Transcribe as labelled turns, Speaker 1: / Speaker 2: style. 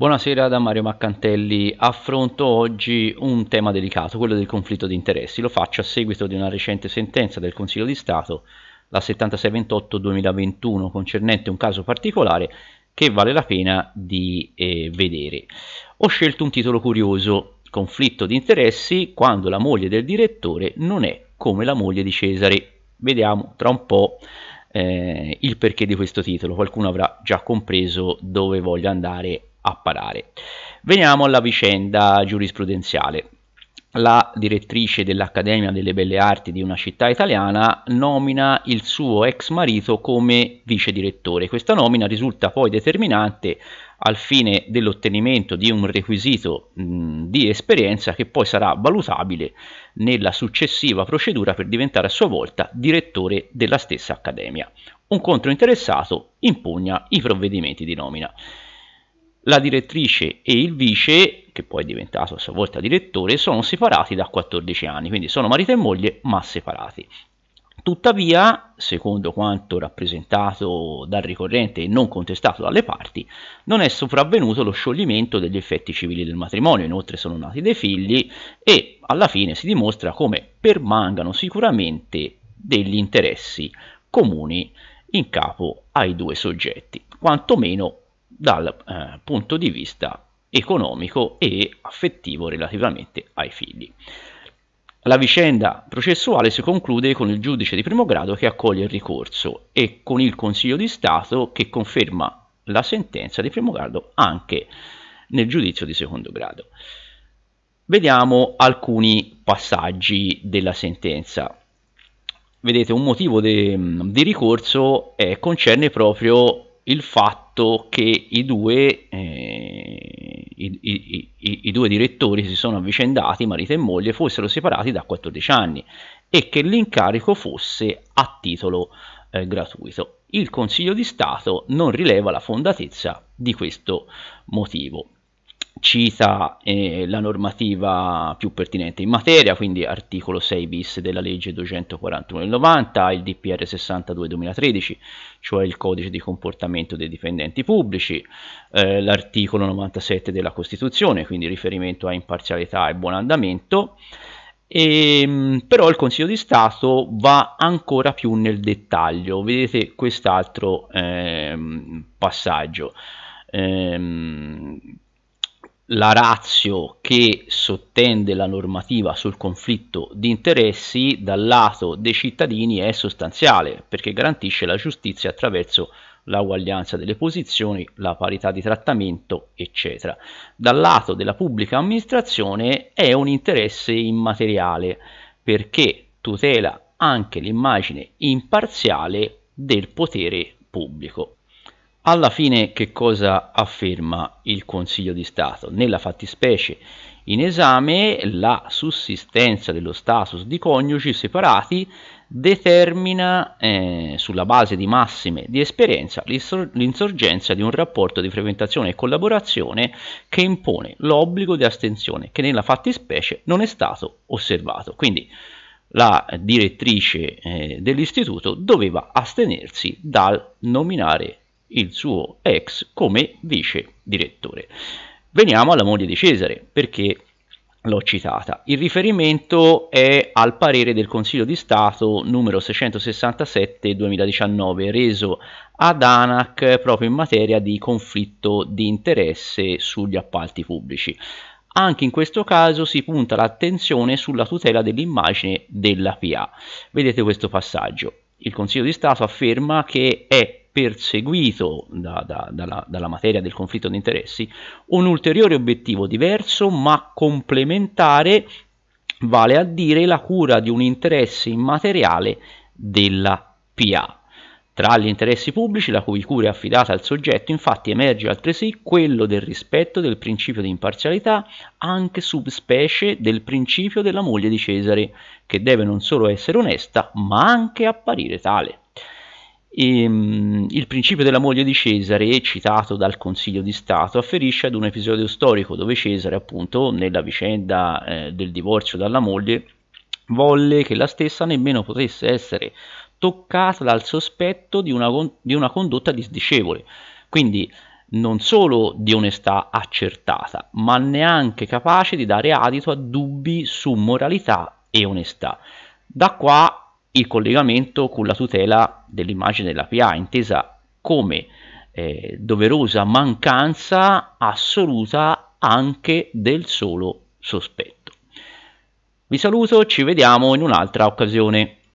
Speaker 1: Buonasera da Mario Maccantelli. Affronto oggi un tema delicato, quello del conflitto di interessi. Lo faccio a seguito di una recente sentenza del Consiglio di Stato, la 7628-2021, concernente un caso particolare che vale la pena di eh, vedere. Ho scelto un titolo curioso, conflitto di interessi quando la moglie del direttore non è come la moglie di Cesare. Vediamo tra un po' eh, il perché di questo titolo, qualcuno avrà già compreso dove voglio andare a parare. Veniamo alla vicenda giurisprudenziale. La direttrice dell'Accademia delle Belle Arti di una città italiana nomina il suo ex marito come vice direttore. Questa nomina risulta poi determinante al fine dell'ottenimento di un requisito mh, di esperienza che poi sarà valutabile nella successiva procedura per diventare a sua volta direttore della stessa Accademia. Un contro interessato impugna i provvedimenti di nomina la direttrice e il vice, che poi è diventato a sua volta direttore, sono separati da 14 anni, quindi sono marito e moglie ma separati. Tuttavia, secondo quanto rappresentato dal ricorrente e non contestato dalle parti, non è sopravvenuto lo scioglimento degli effetti civili del matrimonio, inoltre sono nati dei figli e alla fine si dimostra come permangano sicuramente degli interessi comuni in capo ai due soggetti, quantomeno dal eh, punto di vista economico e affettivo relativamente ai figli. La vicenda processuale si conclude con il giudice di primo grado che accoglie il ricorso e con il Consiglio di Stato che conferma la sentenza di primo grado anche nel giudizio di secondo grado. Vediamo alcuni passaggi della sentenza. Vedete, un motivo di ricorso è, concerne proprio il fatto che i due, eh, i, i, i, i due direttori si sono avvicendati, marito e moglie, fossero separati da 14 anni e che l'incarico fosse a titolo eh, gratuito. Il Consiglio di Stato non rileva la fondatezza di questo motivo cita eh, la normativa più pertinente in materia, quindi articolo 6 bis della legge 241 del 90, il DPR 62 2013, cioè il codice di comportamento dei dipendenti pubblici, eh, l'articolo 97 della Costituzione, quindi riferimento a imparzialità e buon andamento, e, ehm, però il Consiglio di Stato va ancora più nel dettaglio, vedete quest'altro eh, passaggio ehm, la razio che sottende la normativa sul conflitto di interessi dal lato dei cittadini è sostanziale perché garantisce la giustizia attraverso l'uguaglianza delle posizioni, la parità di trattamento, eccetera. Dal lato della pubblica amministrazione è un interesse immateriale perché tutela anche l'immagine imparziale del potere pubblico. Alla fine che cosa afferma il Consiglio di Stato? Nella fattispecie in esame la sussistenza dello status di coniugi separati determina eh, sulla base di massime di esperienza l'insorgenza di un rapporto di frequentazione e collaborazione che impone l'obbligo di astensione che nella fattispecie non è stato osservato. Quindi la direttrice eh, dell'istituto doveva astenersi dal nominare il suo ex come vice direttore. Veniamo alla moglie di Cesare, perché l'ho citata. Il riferimento è al parere del Consiglio di Stato numero 667-2019, reso ad ANAC proprio in materia di conflitto di interesse sugli appalti pubblici. Anche in questo caso si punta l'attenzione sulla tutela dell'immagine della PA. Vedete questo passaggio. Il Consiglio di Stato afferma che è perseguito da, da, dalla, dalla materia del conflitto di interessi un ulteriore obiettivo diverso ma complementare, vale a dire la cura di un interesse immateriale della PA. Tra gli interessi pubblici, la cui cura è affidata al soggetto, infatti emerge altresì quello del rispetto del principio di imparzialità, anche subspecie del principio della moglie di Cesare, che deve non solo essere onesta, ma anche apparire tale. E, um, il principio della moglie di Cesare, citato dal Consiglio di Stato, afferisce ad un episodio storico dove Cesare, appunto, nella vicenda eh, del divorzio dalla moglie, volle che la stessa nemmeno potesse essere toccata dal sospetto di una, di una condotta disdicevole. Quindi non solo di onestà accertata, ma neanche capace di dare adito a dubbi su moralità e onestà. Da qua il collegamento con la tutela dell'immagine dell'APA, intesa come eh, doverosa mancanza assoluta anche del solo sospetto. Vi saluto, ci vediamo in un'altra occasione.